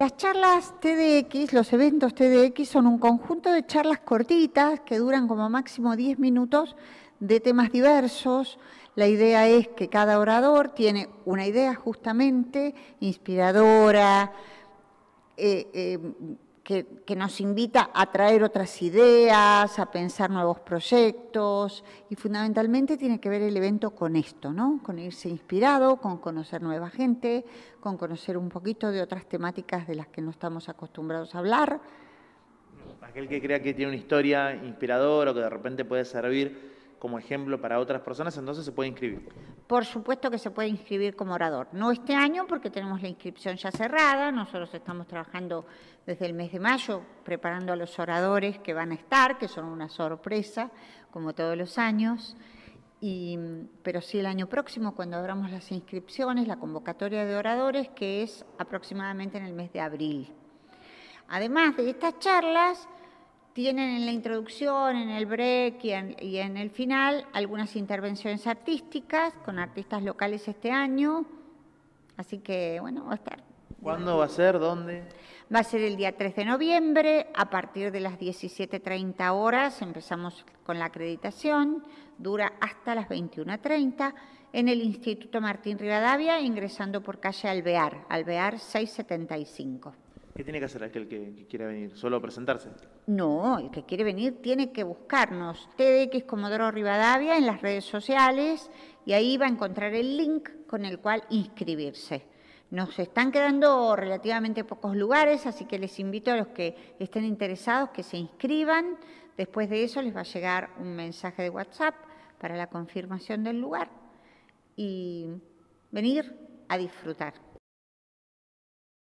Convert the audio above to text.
Las charlas TDX, los eventos TDX son un conjunto de charlas cortitas que duran como máximo 10 minutos de temas diversos. La idea es que cada orador tiene una idea justamente inspiradora, eh, eh, que, nos invita a traer otras ideas, a pensar nuevos proyectos y fundamentalmente tiene que ver el evento con esto, ¿no? Con irse inspirado, con conocer nueva gente, con conocer un poquito de otras temáticas de las que no estamos acostumbrados a hablar. Aquel que crea que tiene una historia inspiradora o que de repente puede servir como ejemplo para otras personas, entonces se puede inscribir. Por supuesto que se puede inscribir como orador. No este año porque tenemos la inscripción ya cerrada, nosotros estamos trabajando desde el mes de mayo preparando a los oradores que van a estar, que son una sorpresa, como todos los años. pero sí el año próximo, cuando abramos las inscripciones, la convocatoria de oradores, que es aproximadamente en el mes de abril. Además de estas charlas, tienen en la introducción, en el break y en, el final algunas intervenciones artísticas con artistas locales este año. Así que, bueno, va a estar. ¿Cuándo va a ser? ¿Dónde? Va a ser el día 3 de noviembre, a partir de las 17.30 horas empezamos con la acreditación, dura hasta las 21.30, en el Instituto Martín Rivadavia, ingresando por calle Alvear, Alvear 675. ¿Qué tiene que hacer aquel que, quiera venir? ¿Solo presentarse? No, el que quiere venir tiene que buscarnos TDX Comodoro Rivadavia en las redes sociales y ahí va a encontrar el link con el cual inscribirse. Nos están quedando relativamente pocos lugares, así que les invito a los que estén interesados que se inscriban. Después de eso les va a llegar un mensaje de WhatsApp para la confirmación del lugar y venir a disfrutar.